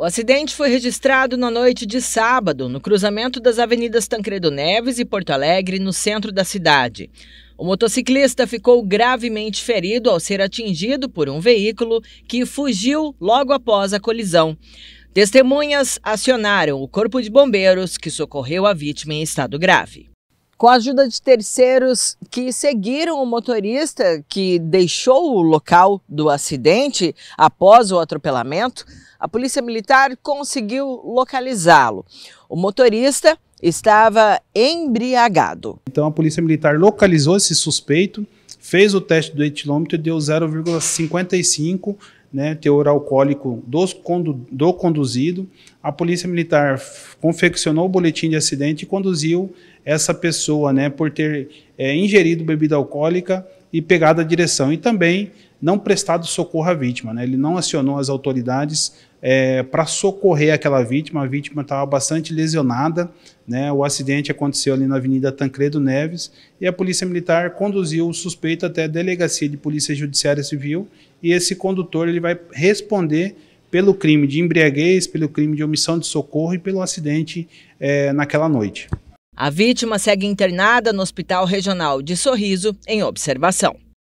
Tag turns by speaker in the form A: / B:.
A: O acidente foi registrado na noite de sábado, no cruzamento das avenidas Tancredo Neves e Porto Alegre, no centro da cidade. O motociclista ficou gravemente ferido ao ser atingido por um veículo que fugiu logo após a colisão. Testemunhas acionaram o Corpo de Bombeiros, que socorreu a vítima em estado grave. Com a ajuda de terceiros que seguiram o motorista que deixou o local do acidente após o atropelamento, a polícia militar conseguiu localizá-lo. O motorista estava embriagado.
B: Então a polícia militar localizou esse suspeito, fez o teste do etilômetro e deu 0,55 né, teor alcoólico dos condu do conduzido. A Polícia Militar confeccionou o boletim de acidente e conduziu essa pessoa né, por ter é, ingerido bebida alcoólica e pegado a direção. E também não prestado socorro à vítima. Né? Ele não acionou as autoridades é, para socorrer aquela vítima. A vítima estava bastante lesionada. Né? O acidente aconteceu ali na Avenida Tancredo Neves e a Polícia Militar conduziu o suspeito até a Delegacia de Polícia Judiciária Civil e esse condutor ele vai responder pelo crime de embriaguez, pelo crime de omissão de socorro e pelo acidente é, naquela noite.
A: A vítima segue internada no Hospital Regional de Sorriso em observação.